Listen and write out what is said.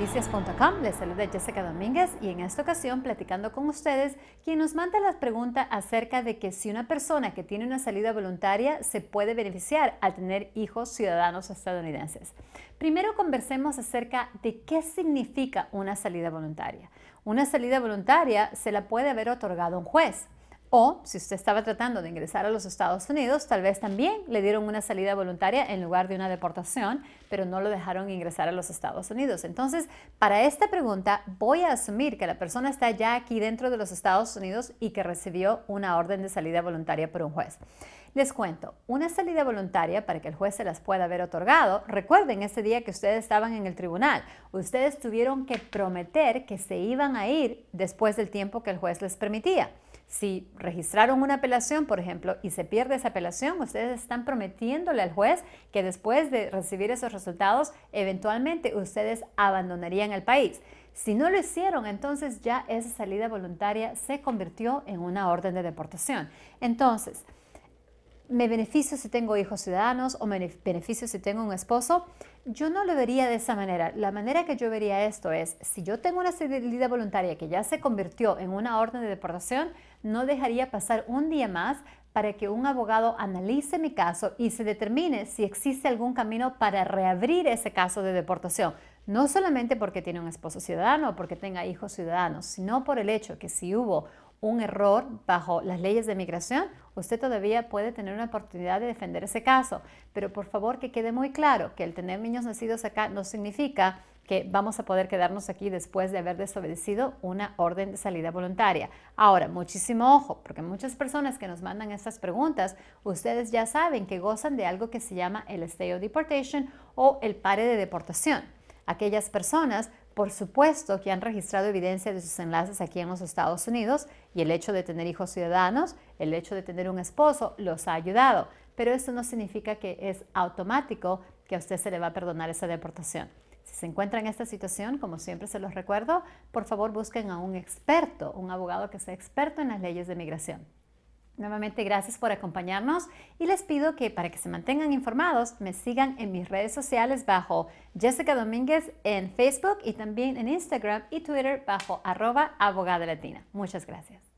noticias.com. Les saluda Jessica Domínguez y en esta ocasión platicando con ustedes quien nos manda la pregunta acerca de que si una persona que tiene una salida voluntaria se puede beneficiar al tener hijos ciudadanos estadounidenses. Primero conversemos acerca de qué significa una salida voluntaria. Una salida voluntaria se la puede haber otorgado un juez o si usted estaba tratando de ingresar a los Estados Unidos, tal vez también le dieron una salida voluntaria en lugar de una deportación, pero no lo dejaron ingresar a los Estados Unidos. Entonces, para esta pregunta, voy a asumir que la persona está ya aquí dentro de los Estados Unidos y que recibió una orden de salida voluntaria por un juez. Les cuento, una salida voluntaria para que el juez se las pueda haber otorgado, recuerden ese día que ustedes estaban en el tribunal, ustedes tuvieron que prometer que se iban a ir después del tiempo que el juez les permitía. Si registraron una apelación, por ejemplo, y se pierde esa apelación, ustedes están prometiéndole al juez que después de recibir esos resultados, eventualmente ustedes abandonarían el país. Si no lo hicieron, entonces ya esa salida voluntaria se convirtió en una orden de deportación. Entonces, me beneficio si tengo hijos ciudadanos o me beneficio si tengo un esposo, yo no lo vería de esa manera. La manera que yo vería esto es, si yo tengo una salida voluntaria que ya se convirtió en una orden de deportación, no dejaría pasar un día más para que un abogado analice mi caso y se determine si existe algún camino para reabrir ese caso de deportación. No solamente porque tiene un esposo ciudadano o porque tenga hijos ciudadanos, sino por el hecho que si hubo un error bajo las leyes de migración, usted todavía puede tener una oportunidad de defender ese caso. Pero por favor que quede muy claro que el tener niños nacidos acá no significa que vamos a poder quedarnos aquí después de haber desobedecido una orden de salida voluntaria. Ahora, muchísimo ojo, porque muchas personas que nos mandan estas preguntas, ustedes ya saben que gozan de algo que se llama el stay of deportation o el pare de deportación. Aquellas personas por supuesto que han registrado evidencia de sus enlaces aquí en los Estados Unidos y el hecho de tener hijos ciudadanos, el hecho de tener un esposo, los ha ayudado. Pero eso no significa que es automático que a usted se le va a perdonar esa deportación. Si se encuentra en esta situación, como siempre se los recuerdo, por favor busquen a un experto, un abogado que sea experto en las leyes de migración. Nuevamente gracias por acompañarnos y les pido que para que se mantengan informados me sigan en mis redes sociales bajo Jessica Domínguez en Facebook y también en Instagram y Twitter bajo arroba abogada latina. Muchas gracias.